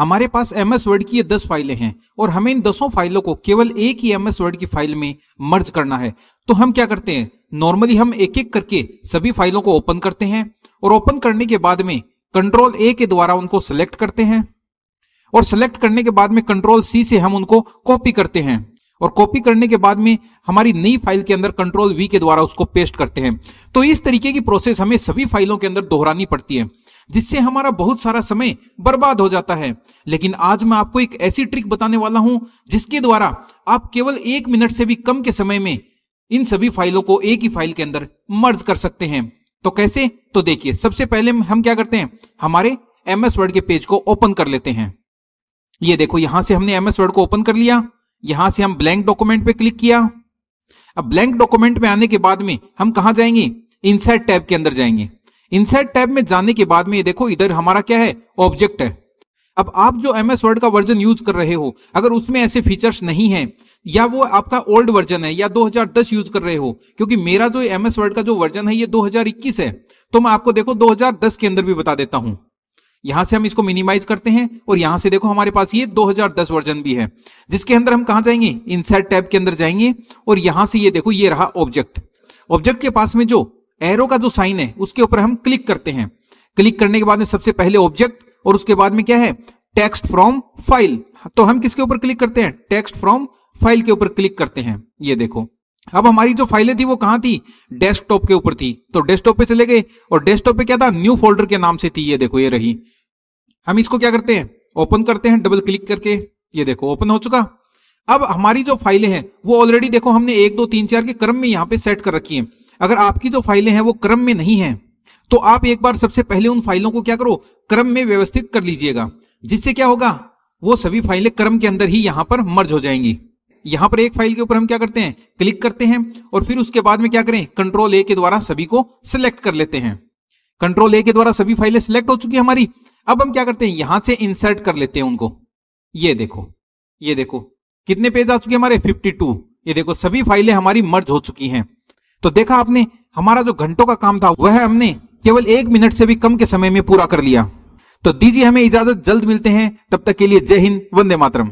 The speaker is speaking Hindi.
हमारे पास एम एस वर्ड की ये दस फाइलें हैं और हमें इन दसों फाइलों को केवल एक ही एम एस वर्ड की फाइल में मर्ज करना है तो हम क्या करते हैं नॉर्मली हम एक एक करके सभी फाइलों को ओपन करते हैं और ओपन करने के बाद में कंट्रोल ए के द्वारा उनको सिलेक्ट करते हैं और सिलेक्ट करने के बाद में कंट्रोल सी से हम उनको कॉपी करते हैं और कॉपी करने के बाद में हमारी नई फाइल के अंदर कंट्रोल वी के द्वारा उसको पेस्ट करते हैं तो इस तरीके की प्रोसेस हमें सभी फाइलों के अंदर दोहरानी पड़ती है जिससे हमारा बहुत सारा समय बर्बाद हो जाता है लेकिन आज मैं आपको एक ऐसी ट्रिक बताने वाला हूं जिसके द्वारा आप केवल एक मिनट से भी कम के समय में इन सभी फाइलों को एक ही फाइल के अंदर मर्ज कर सकते हैं तो कैसे तो देखिए सबसे पहले हम क्या करते हैं हमारे एमएस वर्ड के पेज को ओपन कर लेते हैं ये देखो यहां से हमने एमएस वर्ड को ओपन कर लिया यहां से हम ब्लैंक डॉक्यूमेंट पे क्लिक किया अब ब्लैंक डॉक्यूमेंट में आने के बाद में हम कहा जाएंगे इनसेट टैब के अंदर जाएंगे इनसेट टैब में जाने के बाद में ये देखो इधर हमारा क्या है ऑब्जेक्ट है अब आप जो एम एस वर्ड का वर्जन यूज कर रहे हो अगर उसमें ऐसे फीचर्स नहीं है या वो आपका ओल्ड वर्जन है या 2010 यूज कर रहे हो क्योंकि मेरा जो एम एस वर्ड का जो वर्जन है ये 2021 है तो मैं आपको देखो 2010 के अंदर भी बता देता हूं यहां से हम इसको मिनिमाइज करते हैं और यहां से देखो हमारे पास ये 2010 वर्जन भी है जिसके अंदर हम कहा जाएंगे इनसाइड टैब के अंदर जाएंगे और यहां से ये देखो ये रहा ऑब्जेक्ट ऑब्जेक्ट के पास में जो एरो का जो साइन है उसके ऊपर हम क्लिक करते हैं क्लिक करने के बाद में सबसे पहले ऑब्जेक्ट और उसके बाद में क्या है टेक्स्ट फ्रॉम फाइल तो हम किसके ऊपर क्लिक करते हैं टेक्स्ट फ्रॉम फाइल के ऊपर क्लिक करते हैं ये देखो अब हमारी जो फाइलें थी वो कहां थी डेस्कटॉप के ऊपर थी तो डेस्कटॉप पे चले गए और डेस्कटॉप पे क्या था न्यू फोल्डर के नाम से थी ये देखो ये रही हम इसको क्या करते हैं ओपन करते हैं डबल क्लिक करके ये देखो ओपन हो चुका अब हमारी जो फाइलें हैं वो ऑलरेडी देखो हमने एक दो तीन चार के क्रम में यहां पे सेट कर रखी है अगर आपकी जो फाइलें हैं वो क्रम में नहीं है तो आप एक बार सबसे पहले उन फाइलों को क्या करो क्रम में व्यवस्थित कर लीजिएगा जिससे क्या होगा वो सभी फाइलें क्रम के अंदर ही यहां पर मर्ज हो जाएंगी यहां पर एक फाइल के ऊपर हम क्या करते हैं क्लिक करते हैं और फिर उसके बाद में क्या करें कंट्रोल ए के द्वारा सभी को सिलेक्ट कर लेते हैं कंट्रोल ए के द्वारा सभी फाइलें सिलेक्ट हो चुकी है हमारी अब हम क्या करते हैं यहां से इंसर्ट कर लेते हैं उनको ये देखो ये देखो कितने पेज आ चुके हमारे 52 ये देखो सभी फाइलें हमारी मर्ज हो चुकी हैं तो देखा आपने हमारा जो घंटों का काम था वह हमने केवल एक मिनट से भी कम के समय में पूरा कर लिया तो दीजिए हमें इजाजत जल्द मिलते हैं तब तक के लिए जय हिंद वंदे मातरम